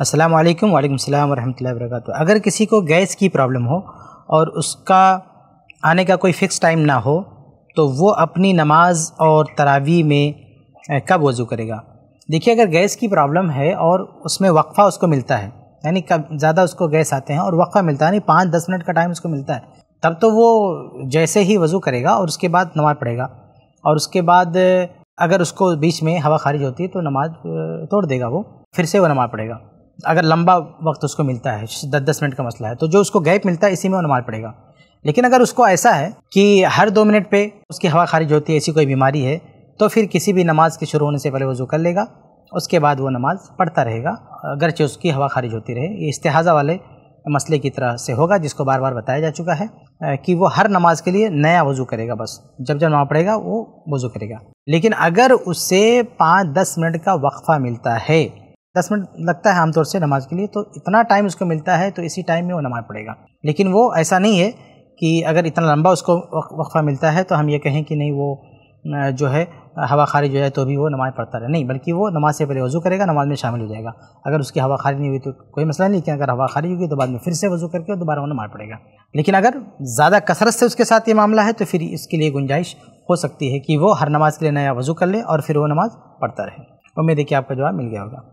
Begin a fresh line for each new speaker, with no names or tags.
अस्सलाम वालेकुम वालेकुम सलाम वरहमतुल्लाहि वबरकatuह अगर किसी को गैस की प्रॉब्लम हो और उसका आने का कोई फ़िक्स टाइम ना हो तो वो अपनी नमाज और तरावी में कब वज़ू करेगा देखिए अगर गैस की प्रॉब्लम है और उसमें वक्फ़ा उसको मिलता है यानी कब ज़्यादा उसको गैस आते हैं और वक्फ़ा मिलता है यानी पाँच दस मिनट का टाइम उसको मिलता है तब तो वो जैसे ही वज़ू करेगा और उसके बाद नमाज़ पढ़ेगा और उसके बाद अगर उसको बीच में हवा खारिज होती है तो नमाज़ तोड़ देगा वो फिर से वो नमाज़ पढ़ेगा अगर लंबा वक्त उसको मिलता है दस दस मिनट का मसला है तो जो उसको गैप मिलता है इसी में वो नमाज पड़ेगा लेकिन अगर उसको ऐसा है कि हर दो मिनट पे उसकी हवा खारिज होती है ऐसी कोई बीमारी है तो फिर किसी भी नमाज के शुरू होने से पहले वज़ू कर लेगा उसके बाद वो नमाज पढ़ता रहेगा अगरचे उसकी हवा खारिज होती रहे ये इस्तेहाज़ा वाले मसले की तरह से होगा जिसको बार बार बताया जा चुका है कि वो हर नमाज के लिए नया वज़ू करेगा बस जब जब नमाज पड़ेगा वो वज़ू करेगा लेकिन अगर उससे पाँच दस मिनट का वक्फ़ा मिलता है दस मिनट लगता है आमतौर से नमाज के लिए तो इतना टाइम उसको मिलता है तो इसी टाइम में वो नमाज पड़ेगा लेकिन वो ऐसा नहीं है कि अगर इतना लंबा उसको वक्फ़ा मिलता है तो हम ये कहें कि नहीं वो जो है हवा खारिज हो जाए तो भी वो नमाज़ पढ़ता रहे नहीं बल्कि वो नमाज से पहले वज़ू करेगा नमाज में शामिल हो जाएगा अगर उसकी हवा खारिज नहीं हुई तो कोई मसला नहीं कि अगर हवा खारिज होगी तो बाद में फिर से वज़ू करके दोबारा वो नमाज पड़ेगा लेकिन अगर ज़्यादा कसरत से उसके साथ ये मामला है तो फिर इसके लिए गुंजाइश हो सकती है कि वो हर नमाज के लिए नया वज़ू कर ले और फिर वो नमाज़ पढ़ता रहे उम्मीद है कि आपका जवाब मिल गया होगा